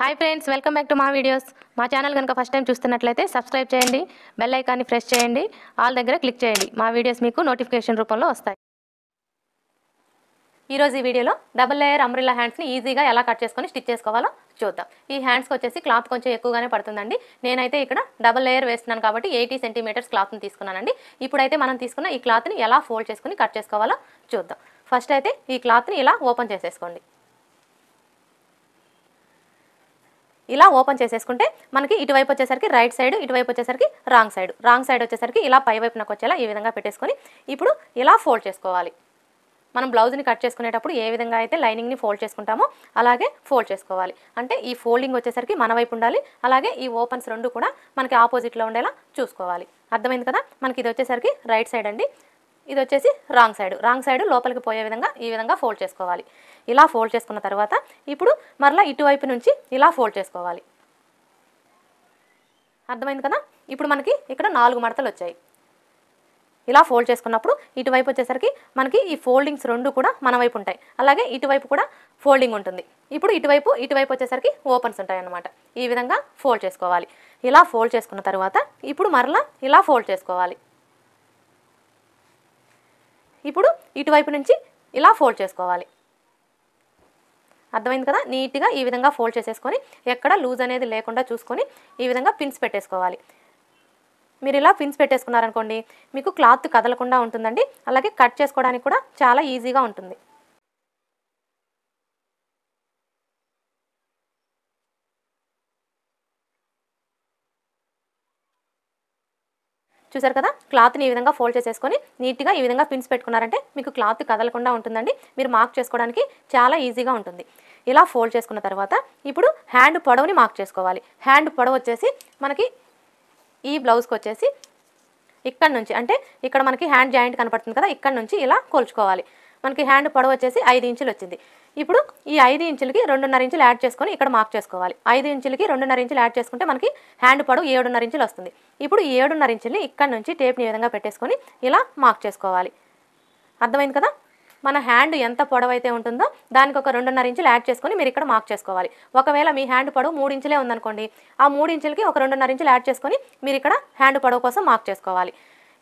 hi friends welcome back to మా videos మా channel కనుక ఫస్ట్ టైం చూస్తున్నట్లయితే సబ్స్క్రైబ్ చేయండి బెల్ ఐకాన్ని ప్రెస్ చేయండి ఆల్ దగ్గర క్లిక్ చేయండి మా వీడియోస్ మీకు నోటిఫికేషన్ రూపంలో వస్తాయి ఈరోజు ఈ వీడియోలో డబుల్ లేయర్ అమ్రిల్లా హ్యాండ్స్ని ఈజీగా ఎలా కట్ చేసుకొని స్టిచ్ చేసుకోవాలో చూద్దాం ఈ హ్యాండ్స్కి వచ్చేసి క్లాత్ కొంచెం ఎక్కువగానే పడుతుందండి నేనైతే ఇక్కడ డబుల్ లేయర్ వేస్తున్నాను కాబట్టి ఎయిటీ సెంటీమీటర్స్ క్లాత్ని తీసుకున్నానండి ఇప్పుడైతే మనం తీసుకున్న ఈ క్లాత్ని ఎలా ఫోల్డ్ చేసుకుని కట్ చేసుకోవాలో చూద్దాం ఫస్ట్ అయితే ఈ క్లాత్ని ఇలా ఓపెన్ చేసేసుకోండి ఇలా ఓపెన్ చేసేసుకుంటే మనకి ఇటువైపు వచ్చేసరికి రైట్ సైడ్ ఇటువైపు వచ్చేసరికి రాంగ్ సైడ్ రాంగ్ సైడ్ వచ్చేసరికి ఇలా పై నాకు వచ్చేలా ఈ విధంగా పెట్టేసుకొని ఇప్పుడు ఇలా ఫోల్డ్ చేసుకోవాలి మనం బ్లౌజ్ని కట్ చేసుకునేటప్పుడు ఏ విధంగా అయితే లైనింగ్ని ఫోల్డ్ చేసుకుంటామో అలాగే ఫోల్డ్ చేసుకోవాలి అంటే ఈ ఫోల్డింగ్ వచ్చేసరికి మన వైపు ఉండాలి అలాగే ఈ ఓపెన్స్ రెండు కూడా మనకి ఆపోజిట్లో ఉండేలా చూసుకోవాలి అర్థమైంది కదా మనకి ఇది వచ్చేసరికి రైట్ సైడ్ అండి ఇది వచ్చేసి రాంగ్ సైడ్ రాంగ్ సైడ్ లోపలికి పోయే విధంగా ఈ విధంగా ఫోల్డ్ చేసుకోవాలి ఇలా ఫోల్డ్ చేసుకున్న తర్వాత ఇప్పుడు మరలా ఇటువైపు నుంచి ఇలా ఫోల్డ్ చేసుకోవాలి అర్థమైంది కదా ఇప్పుడు మనకి ఇక్కడ నాలుగు మడతలు వచ్చాయి ఇలా ఫోల్డ్ చేసుకున్నప్పుడు ఇటువైపు వచ్చేసరికి మనకి ఈ ఫోల్డింగ్స్ రెండు కూడా మన వైపు ఉంటాయి అలాగే ఇటువైపు కూడా ఫోల్డింగ్ ఉంటుంది ఇప్పుడు ఇటువైపు ఇటువైపు వచ్చేసరికి ఓపెన్స్ ఉంటాయి అన్నమాట ఈ విధంగా ఫోల్డ్ చేసుకోవాలి ఇలా ఫోల్డ్ చేసుకున్న తర్వాత ఇప్పుడు మరలా ఇలా ఫోల్డ్ చేసుకోవాలి ఇప్పుడు ఇటువైపు నుంచి ఇలా ఫోల్డ్ చేసుకోవాలి అర్థమైంది కదా నీట్గా ఈ విధంగా ఫోల్డ్ చేసేసుకొని ఎక్కడ లూజ్ అనేది లేకుండా చూసుకొని ఈ విధంగా పిన్స్ పెట్టేసుకోవాలి మీరు ఇలా పిన్స్ పెట్టేసుకున్నారనుకోండి మీకు క్లాత్ కదలకుండా ఉంటుందండి అలాగే కట్ చేసుకోవడానికి కూడా చాలా ఈజీగా ఉంటుంది చూసారు కదా క్లాత్ని ఈ విధంగా ఫోల్డ్ చేసేసుకొని నీట్గా ఈ విధంగా పిన్స్ పెట్టుకున్నారంటే మీకు క్లాత్ కదలకుండా ఉంటుందండి మీరు మార్క్ చేసుకోవడానికి చాలా ఈజీగా ఉంటుంది ఇలా ఫోల్డ్ చేసుకున్న తర్వాత ఇప్పుడు హ్యాండ్ పొడవుని మార్క్ చేసుకోవాలి హ్యాండ్ పొడవు వచ్చేసి మనకి ఈ బ్లౌజ్కి వచ్చేసి ఇక్కడ నుంచి అంటే ఇక్కడ మనకి హ్యాండ్ జాయింట్ కనపడుతుంది కదా ఇక్కడ నుంచి ఇలా కోల్చుకోవాలి మనకి హ్యాండ్ పొడవు వచ్చేసి ఐదు ఇంచులు వచ్చింది ఇప్పుడు ఈ ఐదు ఇంచులకి రెండున్నర ఇంచులు యాడ్ చేసుకొని ఇక్కడ మార్క్ చేసుకోవాలి ఐదు ఇంచులకి రెండున్నర ఇంచులు యాడ్ చేసుకుంటే మనకి హ్యాండ్ పొడవు ఏడున్నర ఇంచులు వస్తుంది ఇప్పుడు ఏడున్నర ఇంచుల్ని ఇక్కడ నుంచి టేప్ని ఈ విధంగా పెట్టేసుకొని ఇలా మార్క్ చేసుకోవాలి అర్థమైంది కదా మన హ్యాండ్ ఎంత పొడవైతే ఉంటుందో దానికి ఒక రెండున్నర ఇంచులు యాడ్ చేసుకొని మీరు ఇక్కడ మార్క్ చేసుకోవాలి ఒకవేళ మీ హ్యాండ్ పొడవు మూడు ఇంచులే ఉందనుకోండి ఆ మూడు ఇంచులకి ఒక రెండున్నర ఇంచులు యాడ్ చేసుకొని మీరు ఇక్కడ హ్యాండ్ పొడవు కోసం మార్క్ చేసుకోవాలి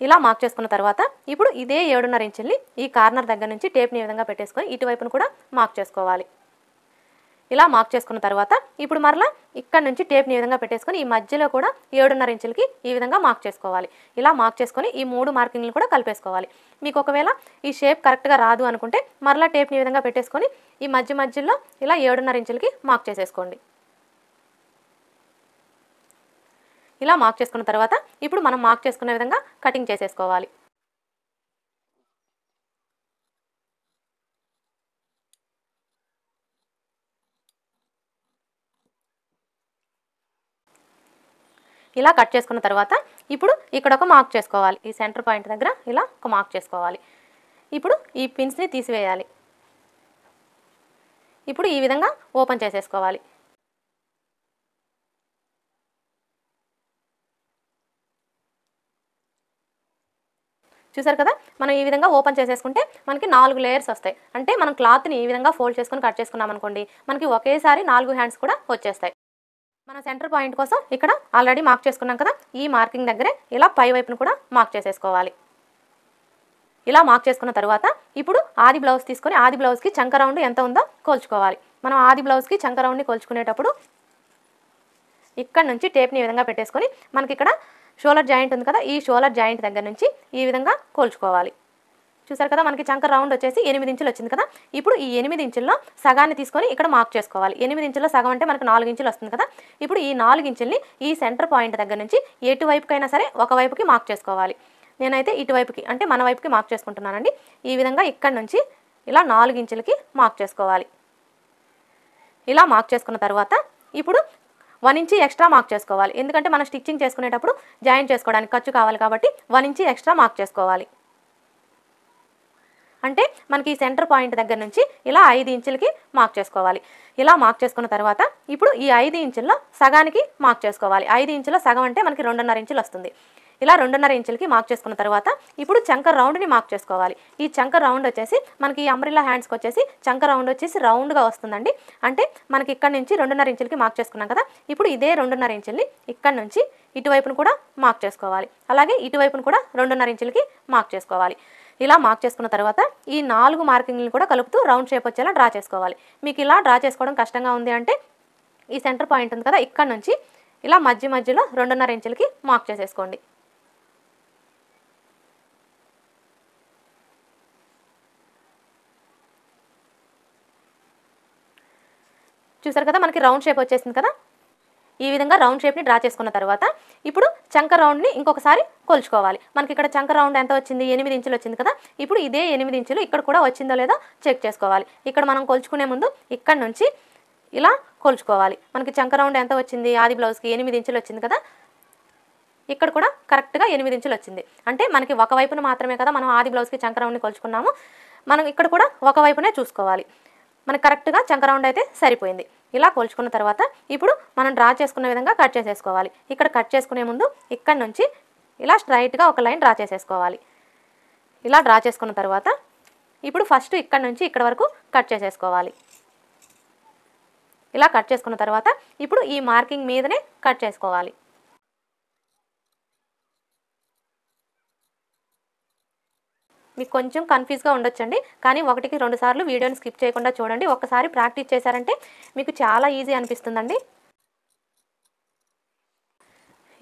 ఇలా మార్క్ చేసుకున్న తర్వాత ఇప్పుడు ఇదే ఏడున్నర ఇంచుల్ని ఈ కార్నర్ దగ్గర నుంచి టేప్ని విధంగా పెట్టేసుకొని ఇటువైపును కూడా మార్క్ చేసుకోవాలి ఇలా మార్క్ చేసుకున్న తర్వాత ఇప్పుడు మరలా ఇక్కడ నుంచి టేప్ని ఈ విధంగా పెట్టేసుకొని ఈ మధ్యలో కూడా ఏడున్నర ఇంచులకి ఈ విధంగా మార్క్ చేసుకోవాలి ఇలా మార్క్ చేసుకొని ఈ మూడు మార్కింగ్లు కూడా కలిపేసుకోవాలి మీకు ఒకవేళ ఈ షేప్ కరెక్ట్గా రాదు అనుకుంటే మరలా టేప్ని ఈ విధంగా పెట్టేసుకొని ఈ మధ్య మధ్యలో ఇలా ఏడున్నర ఇంచులకి మార్క్ చేసేసుకోండి ఇలా మార్క్ చేసుకున్న తర్వాత ఇప్పుడు మనం మార్క్ చేసుకునే విధంగా కటింగ్ చేసేసుకోవాలి ఇలా కట్ చేసుకున్న తర్వాత ఇప్పుడు ఇక్కడ ఒక మార్క్ చేసుకోవాలి ఈ సెంటర్ పాయింట్ దగ్గర ఇలా ఒక మార్క్ చేసుకోవాలి ఇప్పుడు ఈ పిన్స్ని తీసివేయాలి ఇప్పుడు ఈ విధంగా ఓపెన్ చేసేసుకోవాలి చూసారు కదా మనం ఈ విధంగా ఓపెన్ చేసేసుకుంటే మనకి నాలుగు లేయర్స్ వస్తాయి అంటే మనం క్లాత్ని ఈ విధంగా ఫోల్డ్ చేసుకుని కట్ చేసుకున్నాం అనుకోండి మనకి ఒకేసారి నాలుగు హ్యాండ్స్ కూడా వచ్చేస్తాయి మన సెంటర్ పాయింట్ కోసం ఇక్కడ ఆల్రెడీ మార్క్ చేసుకున్నాం కదా ఈ మార్కింగ్ దగ్గరే ఇలా పై వైపును కూడా మార్క్ చేసేసుకోవాలి ఇలా మార్క్ చేసుకున్న తర్వాత ఇప్పుడు ఆది బ్లౌజ్ తీసుకొని ఆది బ్లౌజ్కి చంక రౌండ్ ఎంత ఉందో కోల్చుకోవాలి మనం ఆది బ్లౌజ్కి చంక రౌండ్ని కోల్చుకునేటప్పుడు ఇక్కడ నుంచి టేప్ని ఈ విధంగా పెట్టేసుకొని మనకి ఇక్కడ షోలర్ జాయింట్ ఉంది కదా ఈ షోలర్ జాయింట్ దగ్గర నుంచి ఈ విధంగా కోల్చుకోవాలి చూసారు కదా మనకి చంక రౌండ్ వచ్చేసి ఎనిమిది ఇంచులు వచ్చింది కదా ఇప్పుడు ఈ ఎనిమిది ఇంచుల్లో సగాన్ని తీసుకొని ఇక్కడ మార్క్ చేసుకోవాలి ఎనిమిది ఇంచుల్లో సగం అంటే మనకు నాలుగు ఇంచులు వస్తుంది కదా ఇప్పుడు ఈ నాలుగు ఇంచుల్ని ఈ సెంటర్ పాయింట్ దగ్గర నుంచి ఎటువైపుకైనా సరే ఒకవైపుకి మార్క్ చేసుకోవాలి నేనైతే ఇటువైపుకి అంటే మన వైపుకి మార్క్ చేసుకుంటున్నానండి ఈ విధంగా ఇక్కడ నుంచి ఇలా నాలుగు ఇంచులకి మార్క్ చేసుకోవాలి ఇలా మార్క్ చేసుకున్న తర్వాత ఇప్పుడు వన్ ఇంచి ఎక్స్ట్రా మార్క్ చేసుకోవాలి ఎందుకంటే మనం స్టిచ్చింగ్ చేసుకునేటప్పుడు జాయిన్ చేసుకోవడానికి ఖర్చు కావాలి కాబట్టి వన్ ఇంచి ఎక్స్ట్రా మార్క్ చేసుకోవాలి అంటే మనకి ఈ సెంటర్ పాయింట్ దగ్గర నుంచి ఇలా ఐదు ఇంచులకి మార్క్ చేసుకోవాలి ఇలా మార్క్ చేసుకున్న తర్వాత ఇప్పుడు ఈ ఐదు ఇంచుల్లో సగానికి మార్క్ చేసుకోవాలి ఐదు ఇంచుల సగం అంటే మనకి రెండున్నర ఇంచులు వస్తుంది ఇలా రెండున్నర ఇంచులకి మార్క్ చేసుకున్న తర్వాత ఇప్పుడు చంక రౌండ్ని మార్క్ చేసుకోవాలి ఈ చంక రౌండ్ వచ్చేసి మనకి ఈ అంబ్రిల్లా హ్యాండ్స్కి వచ్చేసి చంక రౌండ్ వచ్చేసి రౌండ్గా వస్తుందండి అంటే మనకి ఇక్కడ నుంచి రెండున్నర ఇంచులకి మార్క్ చేసుకున్నాం కదా ఇప్పుడు ఇదే రెండున్నర ఇంచుల్ని ఇక్కడ నుంచి ఇటువైపును కూడా మార్క్ చేసుకోవాలి అలాగే ఇటువైపును కూడా రెండున్నర ఇంచులకి మార్క్ చేసుకోవాలి ఇలా మార్క్ చేసుకున్న తర్వాత ఈ నాలుగు మార్కింగ్లను కూడా కలుపుతూ రౌండ్ షేప్ వచ్చేలా డ్రా చేసుకోవాలి మీకు ఇలా డ్రా చేసుకోవడం కష్టంగా ఉంది అంటే ఈ సెంటర్ పాయింట్ ఉంది కదా ఇక్కడ నుంచి ఇలా మధ్య మధ్యలో రెండున్నర ఇంచులకి మార్క్ చేసేసుకోండి చూసారు కదా మనకి రౌండ్ షేప్ వచ్చేసింది కదా ఈ విధంగా రౌండ్ షేప్ని డ్రా చేసుకున్న తర్వాత ఇప్పుడు చంక రౌండ్ని ఇంకొకసారి కొలుచుకోవాలి మనకి ఇక్కడ చంక రౌండ్ ఎంత వచ్చింది ఎనిమిది ఇంచులు వచ్చింది కదా ఇప్పుడు ఇదే ఎనిమిది ఇంచులు ఇక్కడ కూడా వచ్చిందో లేదో చెక్ చేసుకోవాలి ఇక్కడ మనం కొలుచుకునే ముందు ఇక్కడ నుంచి ఇలా కొలుచుకోవాలి మనకి చంక రౌండ్ ఎంత వచ్చింది ఆది బ్లౌజ్కి ఎనిమిది ఇంచులు వచ్చింది కదా ఇక్కడ కూడా కరెక్ట్గా ఎనిమిది ఇంచులు వచ్చింది అంటే మనకి ఒకవైపున మాత్రమే కదా మనం ఆది బ్లౌజ్కి చంక రౌండ్ని కొలుచుకున్నాము మనం ఇక్కడ కూడా ఒకవైపునే చూసుకోవాలి మనకి కరెక్ట్గా చంక రౌండ్ అయితే సరిపోయింది ఇలా కొలుచుకున్న తర్వాత ఇప్పుడు మనం డ్రా చేసుకున్న విధంగా కట్ చేసేసుకోవాలి ఇక్కడ కట్ చేసుకునే ముందు ఇక్కడ నుంచి ఇలా స్ట్రైట్గా ఒక లైన్ డ్రా చేసేసుకోవాలి ఇలా డ్రా చేసుకున్న తర్వాత ఇప్పుడు ఫస్ట్ ఇక్కడ నుంచి ఇక్కడ వరకు కట్ చేసేసుకోవాలి ఇలా కట్ చేసుకున్న తర్వాత ఇప్పుడు ఈ మార్కింగ్ మీదనే కట్ చేసుకోవాలి మీకు కొంచెం కన్ఫ్యూజ్గా ఉండొచ్చండి కానీ ఒకటికి రెండు సార్లు వీడియోని స్కిప్ చేయకుండా చూడండి ఒకసారి ప్రాక్టీస్ చేశారంటే మీకు చాలా ఈజీ అనిపిస్తుందండి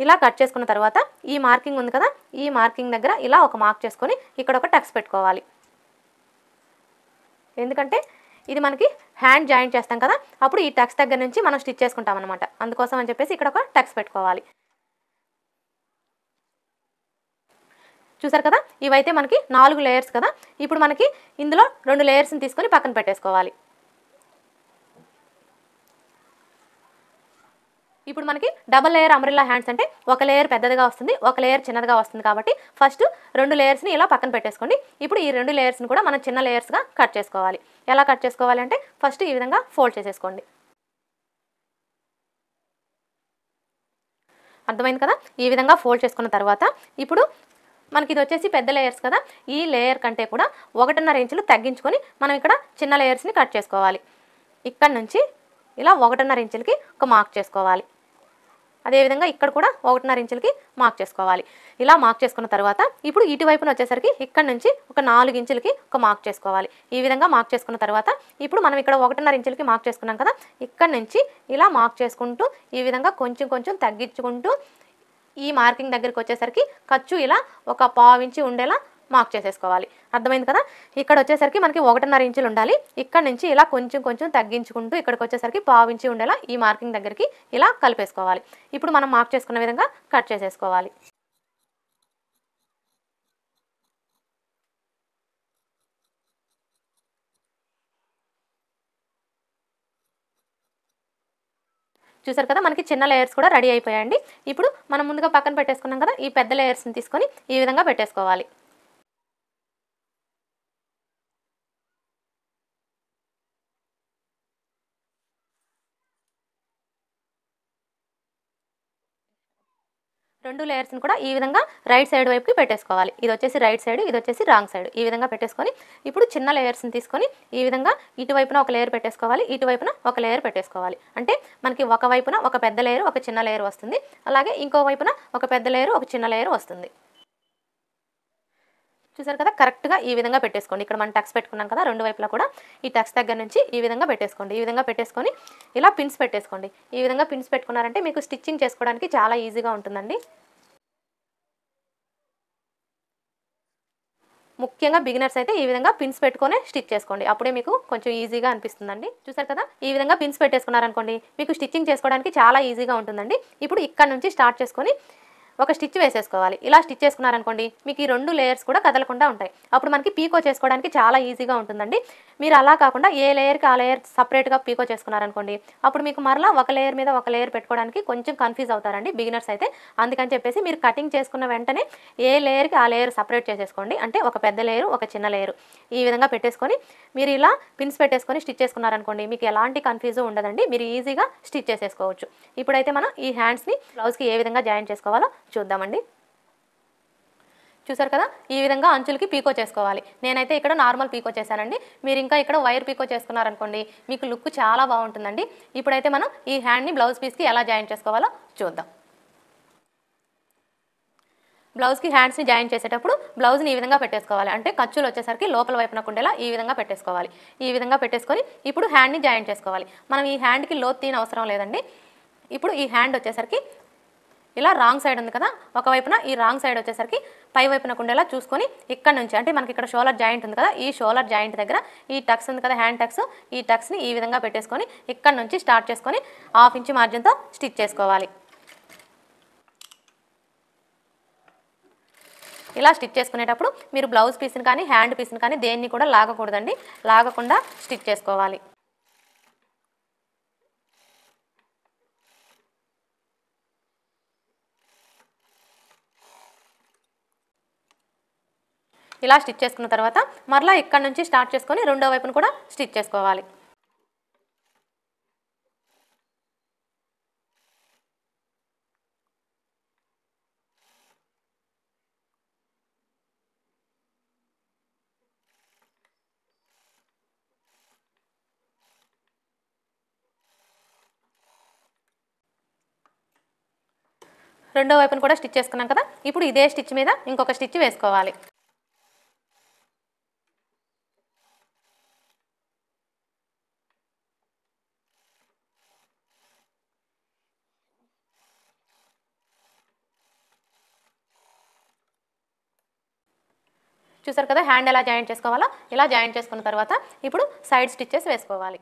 ఇలా కట్ చేసుకున్న తర్వాత ఈ మార్కింగ్ ఉంది కదా ఈ మార్కింగ్ దగ్గర ఇలా ఒక మార్క్ చేసుకొని ఇక్కడ ఒక టక్స్ పెట్టుకోవాలి ఎందుకంటే ఇది మనకి హ్యాండ్ జాయింట్ చేస్తాం కదా అప్పుడు ఈ టక్స్ దగ్గర నుంచి మనం స్టిచ్ చేసుకుంటాం అనమాట అందుకోసం అని చెప్పేసి ఇక్కడ ఒక టక్స్ పెట్టుకోవాలి చూసారు కదా ఇవైతే మనకి నాలుగు లేయర్స్ కదా ఇప్పుడు మనకి ఇందులో రెండు లేయర్స్ని తీసుకొని పక్కన పెట్టేసుకోవాలి ఇప్పుడు మనకి డబల్ లేయర్ అమరిల్లా హ్యాండ్స్ అంటే ఒక లేయర్ పెద్దదిగా వస్తుంది ఒక లేయర్ చిన్నదిగా వస్తుంది కాబట్టి ఫస్ట్ రెండు లేయర్స్ని ఇలా పక్కన పెట్టేసుకోండి ఇప్పుడు ఈ రెండు లేయర్స్ని కూడా మనం చిన్న లేయర్స్గా కట్ చేసుకోవాలి ఎలా కట్ చేసుకోవాలి అంటే ఫస్ట్ ఈ విధంగా ఫోల్డ్ చేసేసుకోండి అర్థమైంది కదా ఈ విధంగా ఫోల్డ్ చేసుకున్న తర్వాత ఇప్పుడు మనకి ఇది వచ్చేసి పెద్ద లేయర్స్ కదా ఈ లేయర్ కంటే కూడా ఒకటిన్నర ఇంచులు తగ్గించుకొని మనం ఇక్కడ చిన్న లేయర్స్ని కట్ చేసుకోవాలి ఇక్కడ నుంచి ఇలా ఒకటిన్నర ఇంచులకి ఒక మార్క్ చేసుకోవాలి అదేవిధంగా ఇక్కడ కూడా ఒకటిన్నర ఇంచులకి మార్క్ చేసుకోవాలి ఇలా మార్క్ చేసుకున్న తర్వాత ఇప్పుడు ఇటువైపున వచ్చేసరికి ఇక్కడ నుంచి ఒక నాలుగు ఇంచులకి ఒక మార్క్ చేసుకోవాలి ఈ విధంగా మార్క్ చేసుకున్న తర్వాత ఇప్పుడు మనం ఇక్కడ ఒకటిన్నర ఇంచులకి మార్క్ చేసుకున్నాం కదా ఇక్కడ నుంచి ఇలా మార్క్ చేసుకుంటూ ఈ విధంగా కొంచెం కొంచెం తగ్గించుకుంటూ ఈ మార్కింగ్ దగ్గరికి వచ్చేసరికి ఖర్చు ఇలా ఒక పావు ఇంచి ఉండేలా మార్క్ చేసేసుకోవాలి అర్థమైంది కదా ఇక్కడ వచ్చేసరికి మనకి ఒకటిన్నర ఇంచులు ఉండాలి ఇక్కడ నుంచి ఇలా కొంచెం కొంచెం తగ్గించుకుంటూ ఇక్కడికి వచ్చేసరికి పావించి ఉండేలా ఈ మార్కింగ్ దగ్గరికి ఇలా కలిపేసుకోవాలి ఇప్పుడు మనం మార్క్ చేసుకున్న విధంగా కట్ చేసేసుకోవాలి చూసారు కదా మనకి చిన్న లేయర్స్ కూడా రెడీ అయిపోయాయండి ఇప్పుడు మనం ముందుగా పక్కన పెట్టేసుకున్నాం కదా ఈ పెద్ద లేయర్స్ని తీసుకొని ఈ విధంగా పెట్టేసుకోవాలి రెండు లేయర్స్ని కూడా ఈ విధంగా రైట్ సైడ్ వైపుకి పెట్టేసుకోవాలి ఇది వచ్చేసి రైట్ సైడ్ ఇది వచ్చేసి రాంగ్ సైడ్ ఈ విధంగా పెట్టేసుకొని ఇప్పుడు చిన్న లేయర్స్ని తీసుకొని ఈ విధంగా ఇటువైపున ఒక లేయర్ పెట్టేసుకోవాలి ఇటువైపున ఒక లేయర్ పెట్టేసుకోవాలి అంటే మనకి ఒక వైపున ఒక పెద్ద లేయర్ ఒక చిన్న లేయర్ వస్తుంది అలాగే ఇంకో వైపున ఒక పెద్ద లేయర్ ఒక చిన్న లేయర్ వస్తుంది చూసారు కదా కరెక్ట్గా ఈ విధంగా పెట్టేసుకోండి ఇక్కడ మనం టక్స్ పెట్టుకున్నాం కదా రెండు వైపులా కూడా ఈ టక్స్ దగ్గర నుంచి ఈ విధంగా పెట్టేసుకోండి ఈ విధంగా పెట్టేసుకొని ఇలా పిన్స్ పెట్టేసుకోండి ఈ విధంగా పిన్స్ పెట్టుకున్నారంటే మీకు స్టిచ్చింగ్ చేసుకోవడానికి చాలా ఈజీగా ఉంటుందండి ముఖ్యంగా బిగినర్స్ అయితే ఈ విధంగా పిన్స్ పెట్టుకొని స్టిచ్ చేసుకోండి అప్పుడే మీకు కొంచెం ఈజీగా అనిపిస్తుందండి చూసారు కదా ఈ విధంగా పిన్స్ పెట్టేసుకున్నారనుకోండి మీకు స్టిచ్చింగ్ చేసుకోవడానికి చాలా ఈజీగా ఉంటుందండి ఇప్పుడు ఇక్కడ నుంచి స్టార్ట్ చేసుకొని ఒక స్టిచ్ వేసేసుకోవాలి ఇలా స్టిచ్ చేసుకున్నారనుకోండి మీకు ఈ రెండు లేయర్స్ కూడా కదలకుండా ఉంటాయి అప్పుడు మనకి పీకో చేసుకోవడానికి చాలా ఈజీగా ఉంటుందండి మీరు అలా కాకుండా ఏ లేయర్కి ఆ లేయర్ సపరేట్గా పీకో చేసుకున్నారనుకోండి అప్పుడు మీకు మరలా ఒక లేయర్ మీద ఒక లేయర్ పెట్టుకోవడానికి కొంచెం కన్ఫ్యూజ్ అవుతారండి బిగినర్స్ అయితే అందుకని చెప్పేసి మీరు కటింగ్ చేసుకున్న వెంటనే ఏ లేయర్కి ఆ లేయర్ సపరేట్ చేసేసుకోండి అంటే ఒక పెద్ద లేయరు ఒక చిన్న లేయరు ఈ విధంగా పెట్టేసుకొని మీరు ఇలా పిన్స్ పెట్టేసుకొని స్టిచ్ చేసుకున్నారనుకోండి మీకు ఎలాంటి కన్ఫ్యూజ్ ఉండదండి మీరు ఈజీగా స్టిచ్ చేసేసుకోవచ్చు ఇప్పుడైతే మనం ఈ హ్యాండ్స్ని బ్లౌజ్కి ఏ విధంగా జాయిన్ చేసుకోవాలో చూద్దామండి చూసారు కదా ఈ విధంగా అంచులకి పీకో చేసుకోవాలి నేనైతే ఇక్కడ నార్మల్ పీకో చేశానండి మీరు ఇంకా ఇక్కడ వైర్ పీకో చేసుకున్నారనుకోండి మీకు లుక్ చాలా బాగుంటుందండి ఇప్పుడైతే మనం ఈ హ్యాండ్ని బ్లౌజ్ పీస్కి ఎలా జాయిన్ చేసుకోవాలో చూద్దాం బ్లౌజ్కి హ్యాండ్స్ని జాయిన్ చేసేటప్పుడు బ్లౌజ్ని ఈ విధంగా పెట్టేసుకోవాలి అంటే ఖర్చులు వచ్చేసరికి లోపల వైపున కుండేలా ఈ విధంగా పెట్టేసుకోవాలి ఈ విధంగా పెట్టేసుకొని ఇప్పుడు హ్యాండ్ని జాయిన్ చేసుకోవాలి మనం ఈ హ్యాండ్కి లోత్ తీయని అవసరం లేదండి ఇప్పుడు ఈ హ్యాండ్ వచ్చేసరికి ఇలా రాంగ్ సైడ్ ఉంది కదా ఒకవైపున ఈ రాంగ్ సైడ్ వచ్చేసరికి పై వైపున కుండేలా చూసుకొని ఇక్కడ నుంచి అంటే మనకి ఇక్కడ షోలర్ జాయింట్ ఉంది కదా ఈ షోలర్ జాయింట్ దగ్గర ఈ టక్స్ ఉంది కదా హ్యాండ్ టక్స్ ఈ టక్స్ని ఈ విధంగా పెట్టేసుకొని ఇక్కడ నుంచి స్టార్ట్ చేసుకొని హాఫ్ ఇంచ్ మార్జిన్తో స్టిచ్ చేసుకోవాలి ఇలా స్టిచ్ చేసుకునేటప్పుడు మీరు బ్లౌజ్ పీస్ని కానీ హ్యాండ్ పీస్ని కానీ దేన్ని కూడా లాగకూడదండి లాగకుండా స్టిచ్ చేసుకోవాలి ఇలా స్టిచ్ చేసుకున్న తర్వాత మరలా ఇక్కడ నుంచి స్టార్ట్ చేసుకొని రెండో వైపును కూడా స్టిచ్ చేసుకోవాలి రెండో వైపును కూడా స్టిచ్ చేసుకున్నాం కదా ఇప్పుడు ఇదే స్టిచ్ మీద ఇంకొక స్టిచ్ వేసుకోవాలి చూసారు కదా హ్యాండ్ ఎలా జాయింట్ చేసుకోవాలో ఇలా జాయింట్ చేసుకున్న తర్వాత ఇప్పుడు సైడ్ స్టిచ్చెస్ వేసుకోవాలి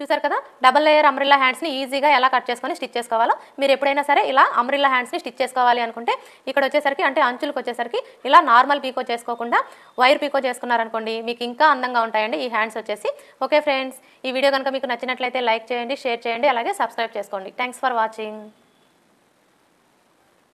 చూసారు కదా డబల్ లేయర్ అమ్రిల్లా హ్యాండ్స్ని ఈజీగా ఎలా కట్ చేసుకొని స్టిచ్ చేసుకోవాలో మీరు ఎప్పుడైనా సరే ఇలా అమ్రిల్లా హ్యాండ్స్ని స్టిచ్ చేసుకోవాలి అనుకుంటే ఇక్కడ వచ్చేసరికి అంటే అంచులకు వచ్చేసరికి ఇలా నార్మల్ పీకో చేసుకోకుండా వైర్ పీకో చేసుకున్నారనుకోండి మీకు ఇంకా అందంగా ఉంటాయండి ఈ హ్యాండ్స్ వచ్చేసి ఓకే ఫ్రెండ్స్ ఈ వీడియో కనుక మీకు నచ్చినట్లయితే లైక్ చేయండి షేర్ చేయండి అలాగే సబ్స్క్రైబ్ చేసుకోండి థ్యాంక్స్ ఫర్ వాచింగ్